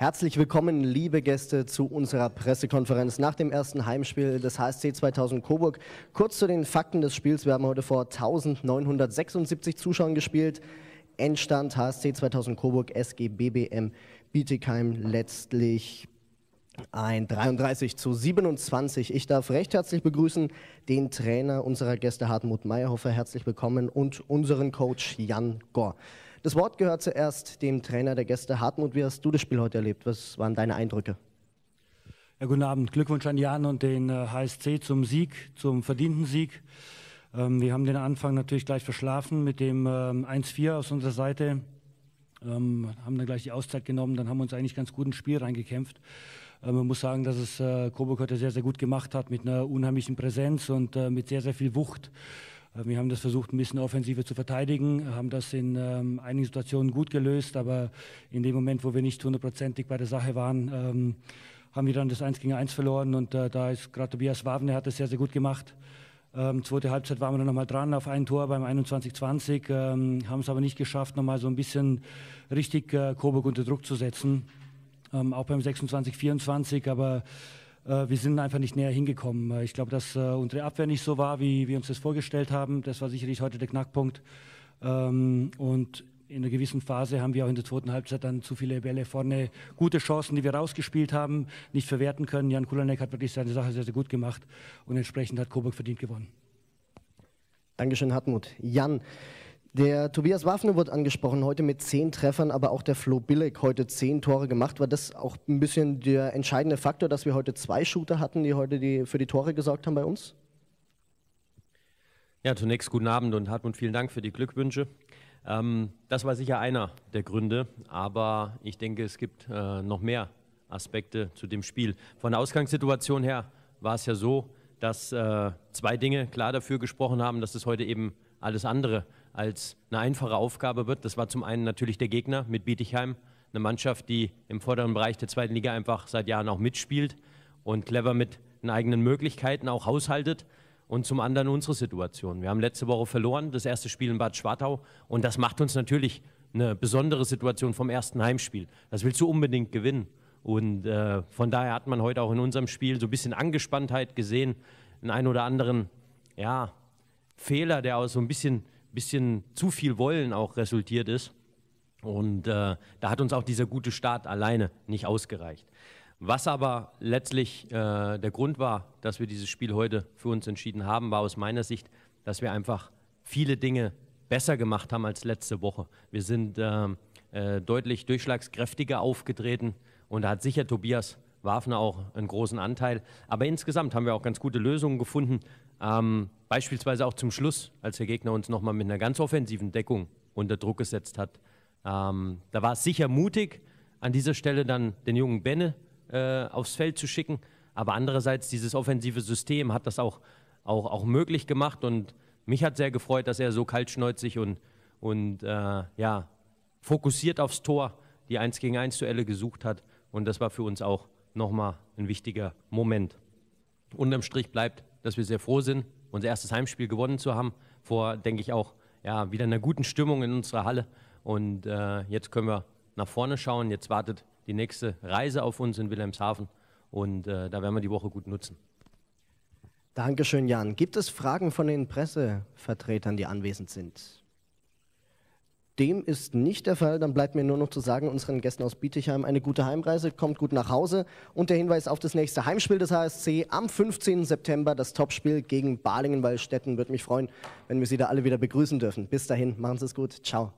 Herzlich willkommen, liebe Gäste, zu unserer Pressekonferenz nach dem ersten Heimspiel des HSC 2000 Coburg. Kurz zu den Fakten des Spiels. Wir haben heute vor 1976 Zuschauern gespielt. Endstand HSC 2000 Coburg, SG BBM Bietigheim letztlich ein 33 zu 27. Ich darf recht herzlich begrüßen den Trainer unserer Gäste Hartmut Meierhofer. Herzlich willkommen und unseren Coach Jan Gore. Das Wort gehört zuerst dem Trainer der Gäste. Hartmut, wie hast du das Spiel heute erlebt? Was waren deine Eindrücke? Ja, guten Abend. Glückwunsch an Jan und den HSC äh, zum Sieg, zum verdienten Sieg. Ähm, wir haben den Anfang natürlich gleich verschlafen mit dem 1-4 ähm, aus unserer Seite. Ähm, haben dann gleich die Auszeit genommen, dann haben wir uns eigentlich ganz gut ins Spiel reingekämpft. Äh, man muss sagen, dass es äh, Coburg heute sehr, sehr gut gemacht hat mit einer unheimlichen Präsenz und mit sehr, sehr viel Wucht. Äh, wir haben das versucht, ein bisschen offensiver zu verteidigen, äh, haben das in ähm, einigen Situationen gut gelöst, aber in dem Moment, wo wir nicht hundertprozentig bei der Sache waren, ähm, haben wir dann das 1 gegen 1 verloren und äh, da ist gerade Tobias Wavner, hat das sehr, sehr gut gemacht. Ähm, zweite Halbzeit waren wir dann nochmal dran auf ein Tor beim 21-20, ähm, haben es aber nicht geschafft, nochmal so ein bisschen richtig äh, Coburg unter Druck zu setzen. Ähm, auch beim 26-24, aber äh, wir sind einfach nicht näher hingekommen. Äh, ich glaube, dass äh, unsere Abwehr nicht so war, wie wir uns das vorgestellt haben. Das war sicherlich heute der Knackpunkt. Ähm, und in einer gewissen Phase haben wir auch in der zweiten Halbzeit dann zu viele Bälle vorne, gute Chancen, die wir rausgespielt haben, nicht verwerten können. Jan Kulanek hat wirklich seine Sache sehr, sehr gut gemacht und entsprechend hat Coburg verdient gewonnen. Dankeschön, Hartmut. Jan, der Tobias Waffner wurde angesprochen, heute mit zehn Treffern, aber auch der Flo Billig heute zehn Tore gemacht. War das auch ein bisschen der entscheidende Faktor, dass wir heute zwei Shooter hatten, die heute die, für die Tore gesorgt haben bei uns? Ja, zunächst guten Abend und Hartmut, vielen Dank für die Glückwünsche. Ähm, das war sicher einer der Gründe, aber ich denke, es gibt äh, noch mehr Aspekte zu dem Spiel. Von der Ausgangssituation her war es ja so, dass äh, zwei Dinge klar dafür gesprochen haben, dass es heute eben alles andere als eine einfache Aufgabe wird. Das war zum einen natürlich der Gegner mit Bietigheim, eine Mannschaft, die im vorderen Bereich der zweiten Liga einfach seit Jahren auch mitspielt und clever mit den eigenen Möglichkeiten auch haushaltet. Und zum anderen unsere Situation. Wir haben letzte Woche verloren, das erste Spiel in Bad Schwartau. Und das macht uns natürlich eine besondere Situation vom ersten Heimspiel. Das willst du unbedingt gewinnen. Und äh, von daher hat man heute auch in unserem Spiel so ein bisschen Angespanntheit gesehen, den einen oder anderen, ja, Fehler, der aus so ein bisschen, bisschen zu viel Wollen auch resultiert ist. Und äh, da hat uns auch dieser gute Start alleine nicht ausgereicht. Was aber letztlich äh, der Grund war, dass wir dieses Spiel heute für uns entschieden haben, war aus meiner Sicht, dass wir einfach viele Dinge besser gemacht haben als letzte Woche. Wir sind ähm, äh, deutlich durchschlagskräftiger aufgetreten und da hat sicher Tobias Wafner auch einen großen Anteil. Aber insgesamt haben wir auch ganz gute Lösungen gefunden. Ähm, beispielsweise auch zum Schluss, als der Gegner uns nochmal mit einer ganz offensiven Deckung unter Druck gesetzt hat. Ähm, da war es sicher mutig, an dieser Stelle dann den jungen Benne äh, aufs Feld zu schicken. Aber andererseits, dieses offensive System hat das auch, auch, auch möglich gemacht. Und mich hat sehr gefreut, dass er so kaltschneuzig und, und äh, ja, fokussiert aufs Tor die 1 gegen 1 Duelle gesucht hat. Und das war für uns auch nochmal ein wichtiger Moment. Unterm Strich bleibt, dass wir sehr froh sind, unser erstes Heimspiel gewonnen zu haben. Vor, denke ich, auch ja, wieder einer guten Stimmung in unserer Halle. Und äh, jetzt können wir nach vorne schauen. Jetzt wartet die nächste Reise auf uns in Wilhelmshaven. Und äh, da werden wir die Woche gut nutzen. Dankeschön, Jan. Gibt es Fragen von den Pressevertretern, die anwesend sind? Dem ist nicht der Fall. Dann bleibt mir nur noch zu sagen, unseren Gästen aus Bietigheim eine gute Heimreise, kommt gut nach Hause. Und der Hinweis auf das nächste Heimspiel des HSC am 15. September, das Topspiel gegen Balingen bei Würde mich freuen, wenn wir Sie da alle wieder begrüßen dürfen. Bis dahin, machen Sie es gut. Ciao.